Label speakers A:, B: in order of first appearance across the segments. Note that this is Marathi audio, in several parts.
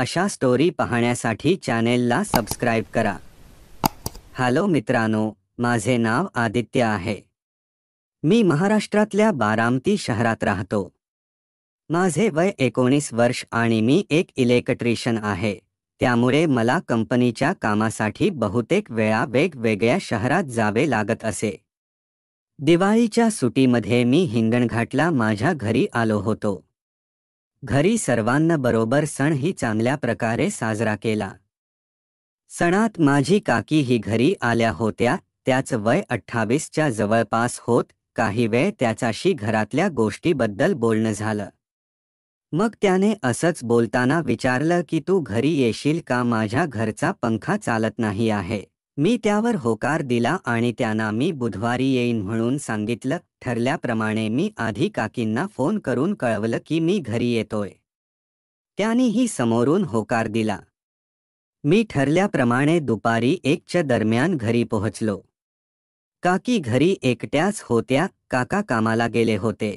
A: अशा स्टोरी पाहण्यासाठी चॅनेलला सबस्क्राईब करा हॅलो मित्रांनो माझे नाव आदित्य आहे मी महाराष्ट्रातल्या बारामती शहरात राहतो माझे वय एकोणीस वर्ष आणि मी एक इलेक्ट्रिशियन आहे त्यामुळे मला कंपनीच्या कामासाठी बहुतेक वेळा वेगवेगळ्या शहरात जावे लागत असे दिवाळीच्या सुटीमध्ये मी हिंगणघाटला माझ्या घरी आलो होतो घरी सर्वांना बरोबर सणही चांगल्या प्रकारे साजरा केला सणात माझी काकी ही घरी आल्या होत्या त्याच वय अठ्ठावीसच्या जवळपास होत काही वेळ त्याच्याशी घरातल्या गोष्टीबद्दल बोलणं झालं मग त्याने असंच बोलताना विचारलं की तू घरी येशील का माझ्या घरचा पंखा चालत नाही आहे मी त्यावर होकार दिला आणि त्यांना मी बुधवारी येईन म्हणून सांगितलं ठरल्याप्रमाणे मी आधी काकींना फोन करून कळवलं की मी घरी येतोय त्यांनीही समोरून होकार दिला मी ठरल्याप्रमाणे दुपारी एकच्या दरम्यान घरी पोहोचलो काकी घरी एकट्याच होत्या काका कामाला गेले होते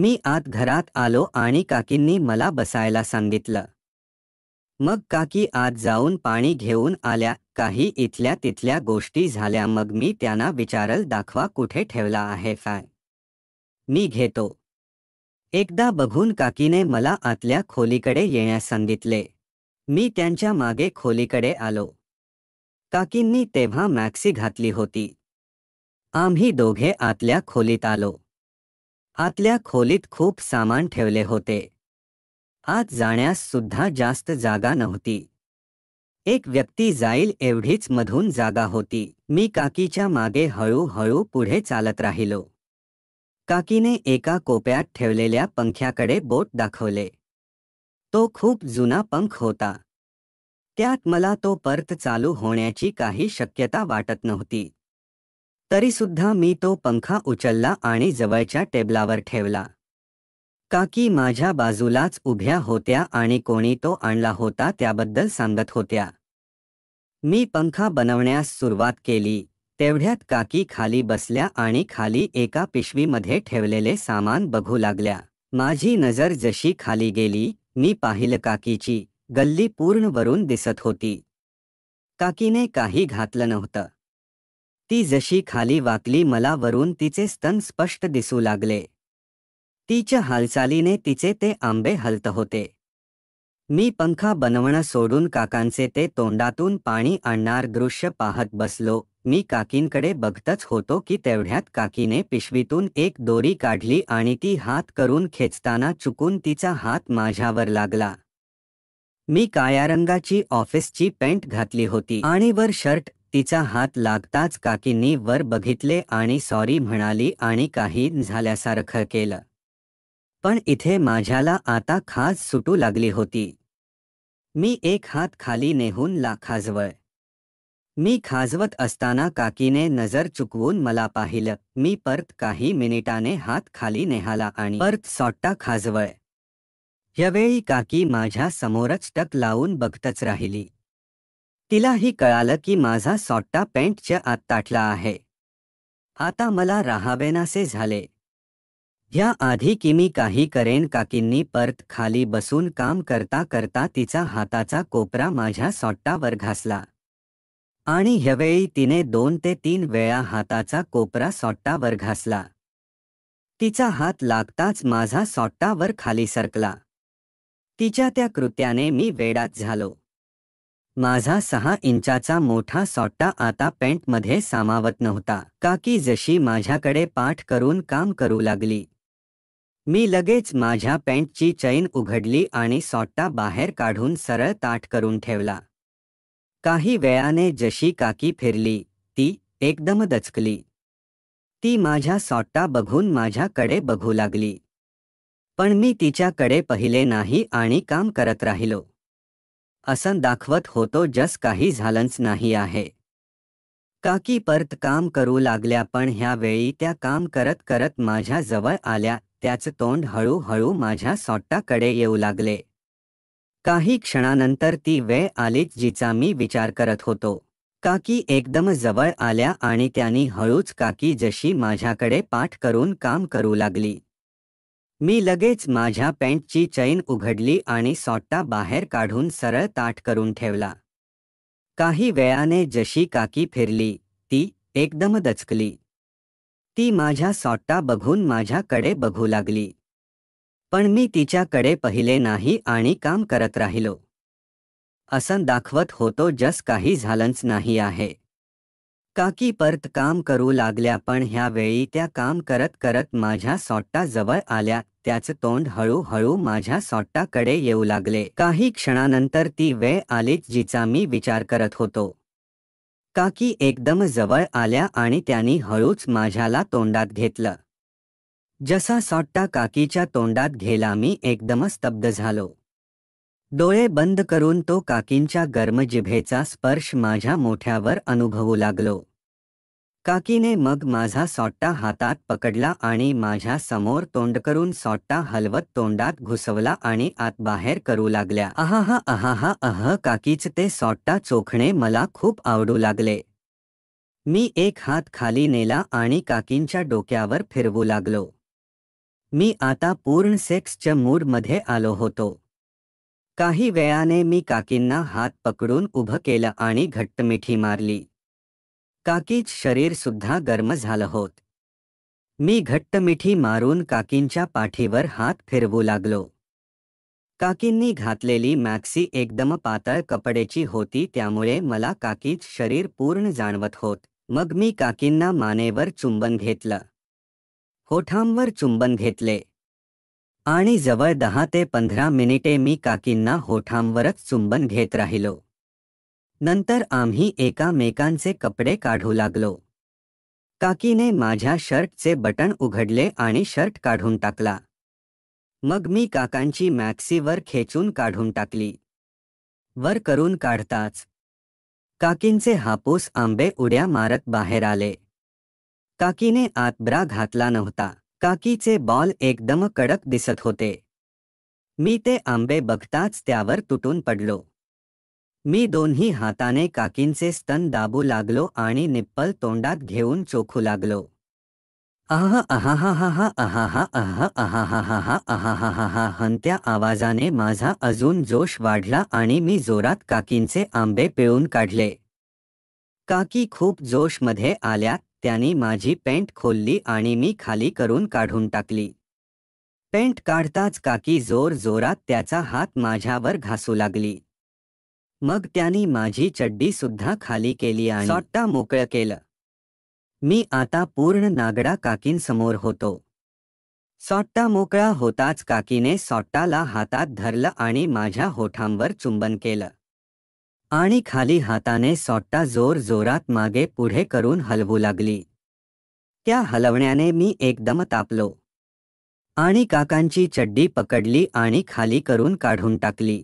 A: मी आत घरात आलो आणि काकींनी मला बसायला सांगितलं मग काकी आत जाऊन पाणी घेऊन आल्या काही इथल्या तिथल्या गोष्टी झाल्या मग मी त्यांना विचारल दाखवा कुठे ठेवला आहे फॅन मी घेतो एकदा बघून काकीने मला आतल्या खोलीकडे येण्यास सांगितले मी त्यांच्या मागे खोलीकडे आलो काकींनी तेव्हा मॅक्सी घातली होती आम्ही दोघे आतल्या खोलीत आलो आतल्या खोलीत खूप सामान ठेवले होते आत जाण्यास सुद्धा जास्त जागा नव्हती एक व्यक्ती जाईल एवढीच मधून जागा होती मी काकीच्या मागे हळूहळू पुढे चालत राहिलो काकीने एका कोप्यात ठेवलेल्या पंख्याकडे बोट दाखवले तो खूप जुना पंख होता त्यात मला तो परत चालू होण्याची काही शक्यता वाटत नव्हती तरीसुद्धा मी तो पंखा उचलला आणि जवळच्या टेबलावर ठेवला काकी माझ्या बाजूलाच उभ्या होत्या आणि कोणी तो आणला होता त्याबद्दल सांगत होत्या मी पंखा बनवण्यास सुरुवात केली तेवढ्यात काकी खाली बसल्या आणि खाली एका पिशवीमध्ये ठेवलेले सामान बघू लागल्या माझी नजर जशी खाली गेली मी पाहिलं काकीची गल्ली पूर्ण वरून दिसत होती काकीने काही घातलं नव्हतं ती जशी खाली वाकली मला वरून तिचे स्तन स्पष्ट दिसू लागले तिच्या हालचालीने तिचे ते आंबे हलत होते मी पंखा बनवणं सोडून काकांचे ते तोंडातून पाणी आणणार दृश्य पाहत बसलो मी काकींकडे बघतच होतो की तेवढ्यात काकीने पिशवीतून एक दोरी काढली आणि ती हात करून खेचताना चुकून तिचा हात माझ्यावर लागला मी काळ्या रंगाची ऑफिसची पेंट घातली होती आणि वर शर्ट तिचा हात लागताच काकींनी वर बघितले आणि सॉरी म्हणाली आणि काही झाल्यासारखं केलं पण इथे माझ्याला आता खास सुटू लागली होती मी एक हात खाली नेहून ला खाजवळ मी खाजवत असताना काकीने नजर चुकवून मला पाहिलं मी परत काही मिनिटाने हात खाली नेहाला आणि परत सॉट्टा खाजवळ यावेळी काकी माझ्या समोरच टक लावून बघतच राहिली तिलाही कळालं की माझा सॉट्टा पेंटच्या आत ताटला आहे आता मला राहावेनासे झाले या की किमी काही करेन काकींनी परत खाली बसून काम करता करता तिचा हाताचा कोपरा माझ्या सोट्टावर घासला आणि ह्यावेळी तिने दोन ते तीन वेळा हाताचा कोपरा सोट्टावर घासला तिचा हात लागताच माझा सोट्टावर खाली सरकला तिच्या त्या कृत्याने मी वेडात झालो माझा सहा इंचाचा मोठा सोट्टा आता पेंटमध्ये सामावत नव्हता काकी जशी माझ्याकडे पाठ करून काम करू लागली मी लगेच माझ्या पॅन्टची चैन उघडली आणि सॉट्टा बाहेर काढून सरळ ताट करून ठेवला काही वेळाने जशी काकी फिरली ती एकदम दचकली ती माझ्या सॉट्टा बघून माझ्याकडे बघू लागली पण मी तिच्याकडे पहिले नाही आणि काम करत राहिलो असं दाखवत होतो जस काही झालंच नाही आहे काकी परत काम करू लागल्या पण ह्यावेळी त्या काम करत करत माझ्याजवळ आल्या त्याचं तोंड हळूहळू माझ्या सोट्टाकडे येऊ लागले काही क्षणानंतर ती वेळ आलीच जिचा मी विचार करत होतो काकी एकदम जवळ आल्या आणि त्यांनी हळूच काकी जशी माझ्याकडे पाठ करून काम करू लागली मी लगेच माझ्या पॅन्टची चैन उघडली आणि सोट्टा बाहेर काढून सरळ ताट करून ठेवला काही वेळाने जशी काकी फिरली ती एकदम दचकली ती माझ्या सॉट्टा बघून माझ्याकडे बघू लागली पण मी तिच्याकडे पहिले नाही आणि काम करत राहिलो असं दाखवत होतो जस काही झालंच नाही आहे काकी परत काम करू लागल्या पण ह्यावेळी त्या काम करत करत माझ्या सॉट्टा जवळ आल्या त्याचं तोंड हळूहळू माझ्या सॉट्टाकडे येऊ लागले काही क्षणानंतर ती वेळ आलीच जिचा मी विचार करत होतो काकी एकदम जवळ आल्या आणि त्यानी हळूच माझ्याला तोंडात घेतलं जसा सॉट्टा काकीच्या तोंडात घेला मी एकदम स्तब्ध झालो डोळे बंद करून तो काकींच्या गर्मजिभेचा स्पर्श माझ्या मोठ्यावर अनुभवू लागलो काकीने मग माझा सॉट्टा हातात पकडला आणि माझ्या समोर तोंड करून सॉट्टा हलवत तोंडात घुसवला आणि आत बाहेर करू लागल्या अहा अहाहा अह काकीच ते सॉट्टा चोखणे मला खूप आवडू लागले मी एक हात खाली नेला आणि काकींच्या डोक्यावर फिरवू लागलो मी आता पूर्ण सेक्सच्या मूडमध्ये आलो होतो काही वेळाने मी काकींना हात पकडून उभं केलं आणि घट्ट मिठी मारली काकीच शरीरसुद्धा गर्म झालं होत मी घट्ट मिठी मारून काकींच्या पाठीवर हात फिरवू लागलो काकींनी घातलेली मॅक्सी एकदम पातळ कपड्याची होती त्यामुळे मला काकीच शरीर पूर्ण जाणवत होत मग मी काकींना मानेवर चुंबन घेतलं होठांवर चुंबन घेतले आणि जवळ दहा ते पंधरा मिनिटे मी काकींना होठांवरच चुंबन घेत राहिलो नंतर आम्ही एकामेकांचे कपडे काढू लागलो काकीने माझ्या शर्टचे बटण उघडले आणि शर्ट काढून टाकला मग मी काकांची मॅक्सीवर खेचून काढून टाकली वर करून काढताच काकींचे हापूस आंबे उड्या मारत बाहेर आले काकीने आत ब्रा घातला नव्हता काकीचे बॉल एकदम कडक दिसत होते मी ते आंबे बघताच त्यावर तुटून पडलो मी दोन्ही हाताने काकींचे स्तन दाबू लागलो आणि निप्पल तोंडात घेऊन चोखू लागलो आह आहाहाहा आहाहा आह हंत्या आवाजाने माझा अजून जोश वाढला आणि मी जोरात काकींचे आंबे पिळून काढले काकी खूप जोशमध्ये आल्या त्यांनी माझी पेंट खोलली आणि मी खाली करून काढून टाकली पेंट काढताच काकी जोर जोरात त्याचा हात माझ्यावर घासू लागली मग त्यानी माझी चड्डी सुद्धा खाली केली आणि सॉट्टा मोकळं केलं मी आता पूर्ण नागडा काकींसमोर होतो सॉट्टा मोकळा होताच काकीने सॉट्टाला हातात धरलं आणि माझ्या होठांवर चुंबन केलं आणि खाली हाताने सॉट्टा जोर जोरात मागे पुढे करून हलवू लागली त्या हलवण्याने मी एकदम तापलो आणि काकांची चड्डी पकडली आणि खाली करून काढून टाकली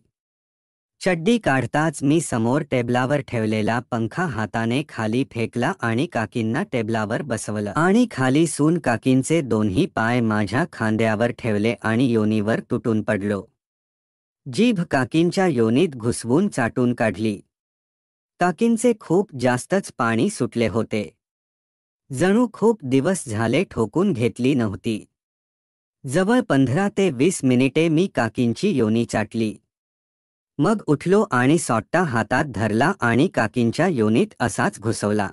A: चड्डी काढताच मी समोर टेबलावर ठेवलेला पंखा हाताने खाली फेकला आणि काकींना टेबलावर बसवलं आणि खाली सून काकींचे दोन्ही पाय माझ्या खांद्यावर ठेवले आणि योनीवर तुटून पडलो जीभ काकींच्या योनीत घुसवून चाटून काढली काकींचे खूप जास्तच पाणी सुटले होते जणू खूप दिवस झाले ठोकून घेतली नव्हती जवळ पंधरा ते वीस मिनिटे मी काकींची योनी चाटली मग उठलो आणि सॉट्टा हातात धरला आणि काकींच्या योनीत असाच घुसवला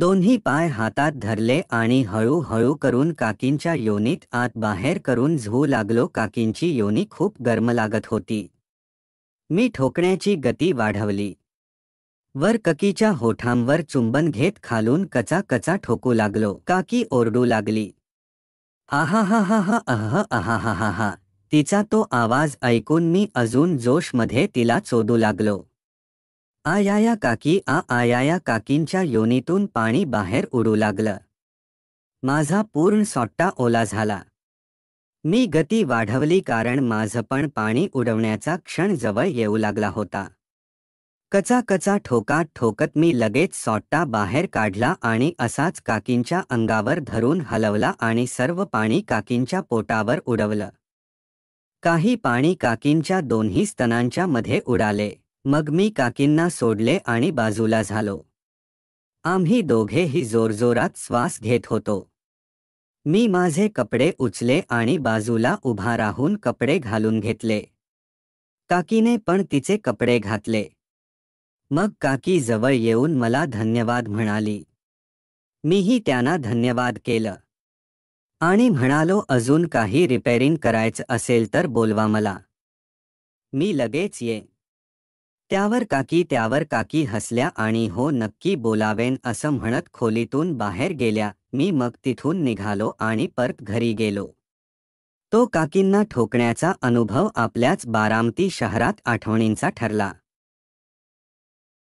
A: दोन्ही पाय हातात धरले आणि हळूहळू करून काकींच्या योनीत आत बाहेर करून झू लागलो काकींची योनी खूप गर्म लागत होती मी ठोकण्याची गती वाढवली वर ककीच्या होठांवर चुंबन घेत खालून कचा कचा ठोकू लागलो काकी ओरडू लागली आहा हा हा हा अह अहा हा हा हा तिचा तो आवाज ऐकून मी अजून जोशमध्ये तिला चोदू लागलो आयाया काकी आ आयाया काकींच्या योनीतून पाणी बाहेर उडू लागलं माझा पूर्ण सोट्टा ओला झाला मी गती वाढवली कारण माझं पण पाणी उडवण्याचा क्षण जवळ येऊ लागला होता कचा कचा ठोका ठोकत मी लगेच सोट्टा बाहेर काढला आणि असाच काकींच्या अंगावर धरून हलवला आणि सर्व पाणी काकींच्या पोटावर उडवलं काही पाणी काकींच्या दोन्ही स्तनांच्या मध्ये उडाले मग मी काकींना सोडले आणि बाजूला झालो आम्ही दोघेही जोरजोरात श्वास घेत होतो मी माझे कपडे उचले आणि बाजूला उभा राहून कपडे घालून घेतले काकीने पण तिचे कपडे घातले मग काकी जवळ येऊन मला धन्यवाद म्हणाली मीही त्यांना धन्यवाद केलं आणि म्हणालो अजून काही रिपेरिंग करायचं असेल तर बोलवा मला मी लगेच ये त्यावर काकी त्यावर काकी हसल्या आणि हो नक्की बोलावेन असं म्हणत खोलीतून बाहेर गेल्या मी मग तिथून निघालो आणि परत घरी गेलो तो काकींना ठोकण्याचा अनुभव आपल्याच बारामती शहरात आठवणींचा ठरला